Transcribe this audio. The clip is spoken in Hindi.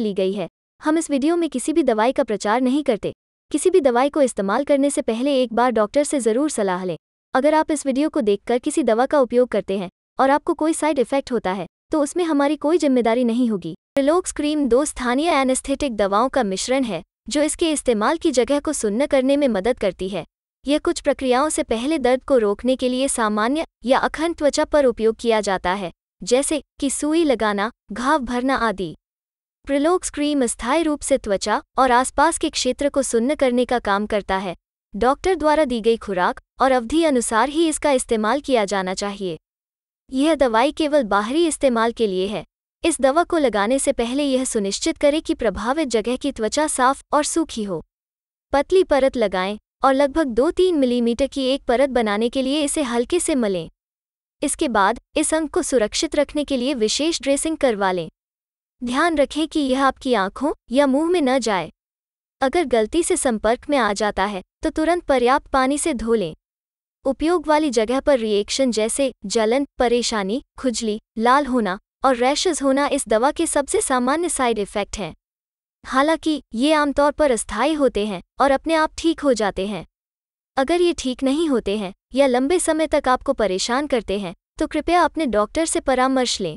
ली गई है हम इस वीडियो में किसी भी दवाई का प्रचार नहीं करते किसी भी दवाई को इस्तेमाल करने से पहले एक बार डॉक्टर से ज़रूर सलाह लें अगर आप इस वीडियो को देखकर किसी दवा का उपयोग करते हैं और आपको कोई साइड इफेक्ट होता है तो उसमें हमारी कोई जिम्मेदारी नहीं होगी रिलोक्स क्रीम दो स्थानीय एनेस्थेटिक दवाओं का मिश्रण है जो इसके इस्तेमाल की जगह को सुन्न करने में मदद करती है यह कुछ प्रक्रियाओं से पहले दर्द को रोकने के लिए सामान्य या अखंड त्वचा पर उपयोग किया जाता है जैसे कि सुई लगाना घाव भरना आदि प्रिलोक्स क्रीम स्थायी रूप से त्वचा और आसपास के क्षेत्र को सुन्न करने का काम करता है डॉक्टर द्वारा दी गई खुराक और अवधि अनुसार ही इसका इस्तेमाल किया जाना चाहिए यह दवाई केवल बाहरी इस्तेमाल के लिए है इस दवा को लगाने से पहले यह सुनिश्चित करें कि प्रभावित जगह की त्वचा साफ और सूखी हो पतली परत लगाएं और लगभग दो तीन मिलीमीटर की एक परत बनाने के लिए इसे हल्के से मलें इसके बाद इस अंक को सुरक्षित रखने के लिए विशेष ड्रेसिंग करवा लें ध्यान रखें कि यह आपकी आंखों या मुंह में न जाए अगर गलती से संपर्क में आ जाता है तो तुरंत पर्याप्त पानी से धो लें उपयोग वाली जगह पर रिएक्शन जैसे जलन परेशानी खुजली लाल होना और रैशेज होना इस दवा के सबसे सामान्य साइड इफ़ेक्ट हैं हालांकि ये आमतौर पर अस्थायी होते हैं और अपने आप ठीक हो जाते हैं अगर ये ठीक नहीं होते हैं या लंबे समय तक आपको परेशान करते हैं तो कृपया अपने डॉक्टर से परामर्श लें